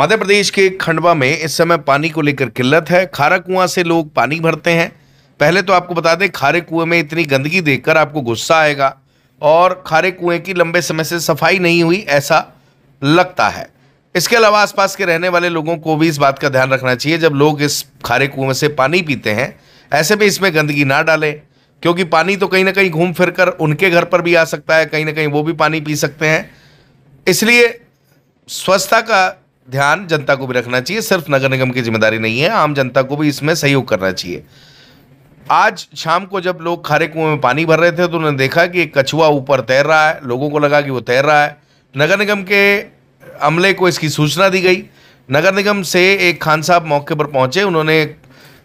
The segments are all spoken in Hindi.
मध्य प्रदेश के खंडवा में इस समय पानी को लेकर किल्लत है खारा कुआं से लोग पानी भरते हैं पहले तो आपको बता दें खारे कुएं में इतनी गंदगी देखकर आपको गुस्सा आएगा और खारे कुएं की लंबे समय से सफाई नहीं हुई ऐसा लगता है इसके अलावा आसपास के रहने वाले लोगों को भी इस बात का ध्यान रखना चाहिए जब लोग इस खारे कुएं से पानी पीते हैं ऐसे में इसमें गंदगी ना डालें क्योंकि पानी तो कहीं ना कहीं घूम फिर कर उनके घर पर भी आ सकता है कहीं ना कहीं वो भी पानी पी सकते हैं इसलिए स्वच्छता का ध्यान जनता को भी रखना चाहिए सिर्फ नगर निगम की जिम्मेदारी नहीं है आम जनता को भी इसमें सहयोग करना चाहिए आज शाम को जब लोग खारे कुएं में पानी भर रहे थे तो उन्होंने देखा कि एक कछुआ ऊपर तैर रहा है लोगों को लगा कि वो तैर रहा है नगर निगम के अमले को इसकी सूचना दी गई नगर निगम से एक खान साहब मौके पर पहुंचे उन्होंने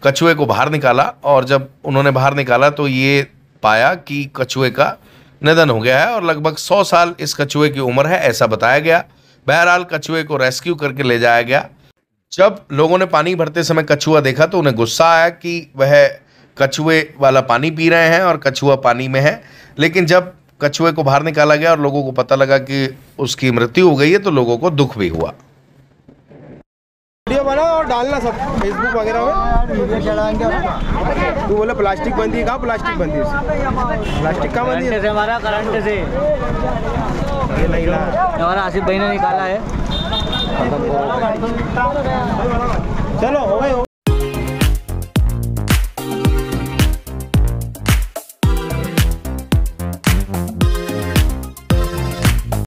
कछुए को बाहर निकाला और जब उन्होंने बाहर निकाला तो ये पाया कि कछुए का निधन हो गया है और लगभग सौ साल इस कछुए की उम्र है ऐसा बताया गया बहरहाल कछुए को रेस्क्यू करके ले जाया गया जब लोगों ने पानी भरते समय कछुआ देखा तो उन्हें गुस्सा आया कि वह कछुए वाला पानी पी रहे हैं और कछुआ पानी में है लेकिन जब कछुए को बाहर निकाला गया और लोगों को पता लगा कि उसकी मृत्यु हो गई है तो लोगों को दुख भी हुआ बनाओ और डालना सब फेसबुक वगैरह में तू बोला प्लास्टिक बंदी कहाँ प्लास्टिक बंदी प्लास्टिक कहाँ बंदी है हमारा करंट से हमारा आसिफ भाई ने निकाला है